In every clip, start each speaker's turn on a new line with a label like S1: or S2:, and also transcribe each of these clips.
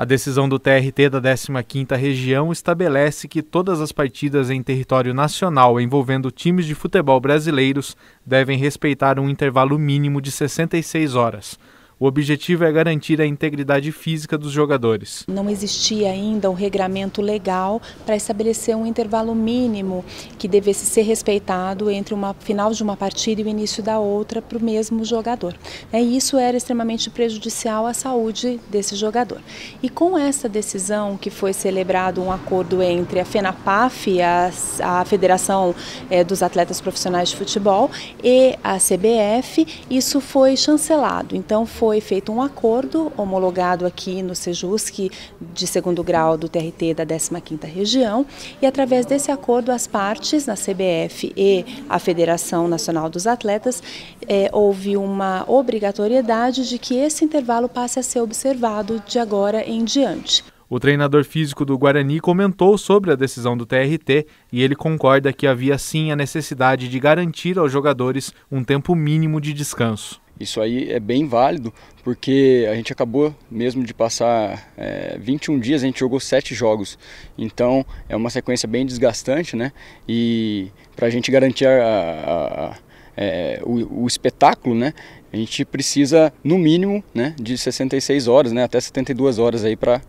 S1: A decisão do TRT da 15ª Região estabelece que todas as partidas em território nacional envolvendo times de futebol brasileiros devem respeitar um intervalo mínimo de 66 horas. O objetivo é garantir a integridade física dos jogadores.
S2: Não existia ainda um regramento legal para estabelecer um intervalo mínimo que devesse ser respeitado entre uma final de uma partida e o início da outra para o mesmo jogador. E é, isso era extremamente prejudicial à saúde desse jogador. E com essa decisão que foi celebrado um acordo entre a FENAPAF, a, a Federação é, dos Atletas Profissionais de Futebol, e a CBF, isso foi chancelado. Então foi foi feito um acordo homologado aqui no Sejusc de segundo grau do TRT da 15ª região e através desse acordo as partes, na CBF e a Federação Nacional dos Atletas, é, houve uma obrigatoriedade de que esse intervalo passe a ser observado de agora em diante.
S1: O treinador físico do Guarani comentou sobre a decisão do TRT e ele concorda que havia sim a necessidade de garantir aos jogadores um tempo mínimo de descanso.
S3: Isso aí é bem válido, porque a gente acabou mesmo de passar é, 21 dias, a gente jogou 7 jogos. Então é uma sequência bem desgastante, né? E para a gente garantir a, a, a é, o, o, espetáculo, né? A gente precisa, no mínimo, né, de 66 horas, né, até 72 horas aí para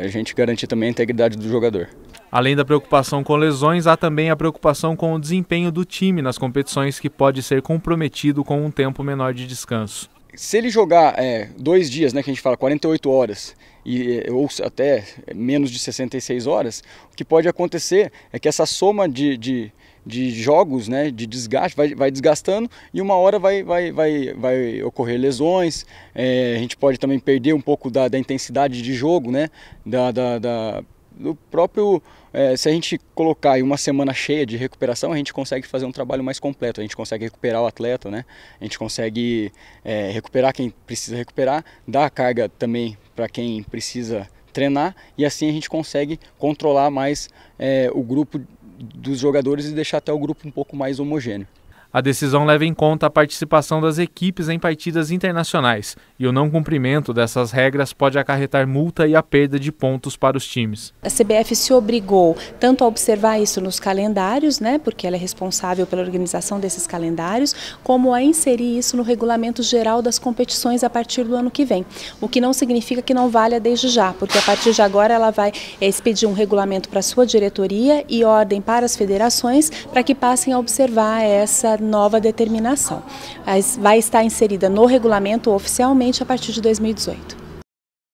S3: a gente garantir também a integridade do jogador.
S1: Além da preocupação com lesões, há também a preocupação com o desempenho do time nas competições que pode ser comprometido com um tempo menor de descanso.
S3: Se ele jogar é, dois dias, né, que a gente fala 48 horas, e, é, ou até menos de 66 horas, o que pode acontecer é que essa soma de, de de jogos, né, de desgaste, vai, vai desgastando e uma hora vai, vai, vai, vai ocorrer lesões, é, a gente pode também perder um pouco da, da intensidade de jogo, né, da, da, da do próprio. É, se a gente colocar em uma semana cheia de recuperação, a gente consegue fazer um trabalho mais completo, a gente consegue recuperar o atleta, né? A gente consegue é, recuperar quem precisa recuperar, dar a carga também para quem precisa treinar e assim a gente consegue controlar mais é, o grupo dos jogadores e deixar até o grupo um pouco mais homogêneo.
S1: A decisão leva em conta a participação das equipes em partidas internacionais, e o não cumprimento dessas regras pode acarretar multa e a perda de pontos para os times.
S2: A CBF se obrigou tanto a observar isso nos calendários, né, porque ela é responsável pela organização desses calendários, como a inserir isso no regulamento geral das competições a partir do ano que vem. O que não significa que não valha desde já, porque a partir de agora ela vai eh, expedir um regulamento para a sua diretoria e ordem para as federações para que passem a observar essa nova determinação. Vai estar inserida no regulamento oficialmente a partir de 2018.